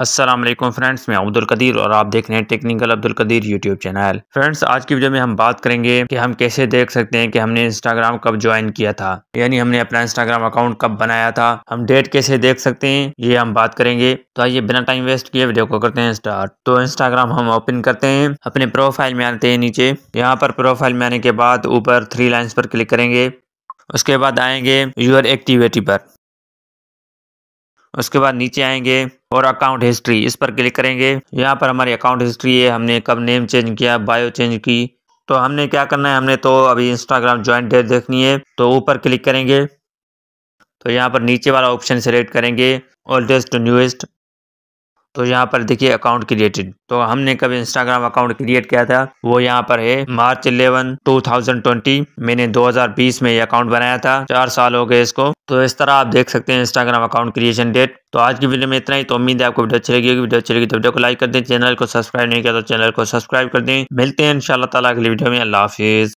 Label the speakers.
Speaker 1: अस्सलाम वालेकुम फ्रेंड्स मैं अब्दुल कदीर और आप देख रहे हैं technical Abdul Qadeer YouTube channel friends आज की वीडियो में हम बात करेंगे कि हम कैसे देख सकते हैं कि हमने इंस्टाग्राम कब ज्वाइन किया था यानी हमने अपना इंस्टाग्राम अकाउंट कब बनाया था हम डेट कैसे देख सकते हैं ये हम बात करेंगे तो आइए बिना टाइम वेस्ट किए वीडियो को करते हैं स्टार्ट तो इंस्टाग्राम हम ओपन करते हैं अपने प्रोफाइल में आते हैं नीचे यहाँ पर प्रोफाइल में आने के बाद ऊपर थ्री लाइन्स पर क्लिक करेंगे उसके बाद आएंगे यूर एक्टिविटी पर उसके बाद नीचे आएंगे और अकाउंट हिस्ट्री इस पर क्लिक करेंगे यहाँ पर हमारी अकाउंट हिस्ट्री है हमने कब नेम चेंज किया बायो चेंज की तो हमने क्या करना है हमने तो अभी इंस्टाग्राम ज्वाइंट डेट देखनी है तो ऊपर क्लिक करेंगे तो यहाँ पर नीचे वाला ऑप्शन सेलेक्ट करेंगे ओल्डेस्ट टू न्यूएस्ट तो यहाँ पर देखिए अकाउंट क्रिएटेड तो हमने कब इंस्टाग्राम अकाउंट क्रिएट किया था वो यहाँ पर है मार्च 11 2020 मैंने 2020 में ये अकाउंट बनाया था चार साल हो गए इसको तो इस तरह आप देख सकते हैं इंस्टाग्राम अकाउंट क्रिएशन डेट तो आज की वीडियो में इतना ही तो उम्मीद है आपको वीडियो अच्छी लगी होगी वीडियो अच्छी लगी तो वीडियो को लाइक कर दें चैनल को सब्सक्राइब नहीं किया तो चैनल को सब्सक्राइब कर दें मिलते हैं इन शाला अगली वीडियो में अल्लाह हाफिज़